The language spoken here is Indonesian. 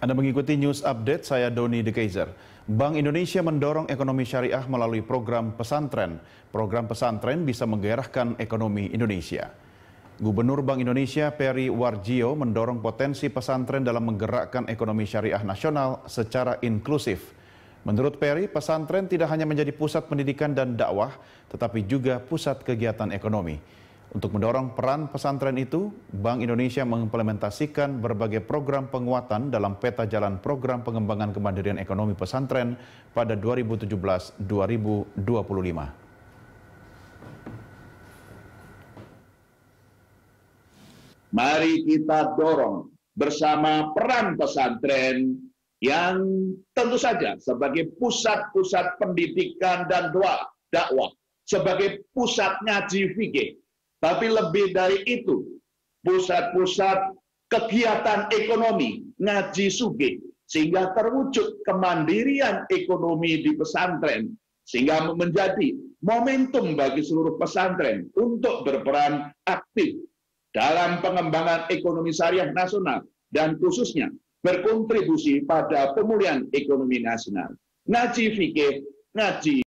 Anda mengikuti news update saya Doni De Kaiser. Bank Indonesia mendorong ekonomi syariah melalui program pesantren. Program pesantren bisa menggerakkan ekonomi Indonesia. Gubernur Bank Indonesia Peri Warjio mendorong potensi pesantren dalam menggerakkan ekonomi syariah nasional secara inklusif. Menurut Peri, pesantren tidak hanya menjadi pusat pendidikan dan dakwah, tetapi juga pusat kegiatan ekonomi. Untuk mendorong peran pesantren itu, Bank Indonesia mengimplementasikan berbagai program penguatan dalam peta jalan program pengembangan kemandirian ekonomi pesantren pada 2017-2025. Mari kita dorong bersama peran pesantren yang tentu saja sebagai pusat-pusat pendidikan dan doa dakwah, sebagai pusat ngaji fikih, tapi lebih dari itu, pusat-pusat kegiatan ekonomi, ngaji suge, sehingga terwujud kemandirian ekonomi di pesantren, sehingga menjadi momentum bagi seluruh pesantren untuk berperan aktif dalam pengembangan ekonomi syariah nasional dan khususnya berkontribusi pada pemulihan ekonomi nasional. Ngaji fikih, ngaji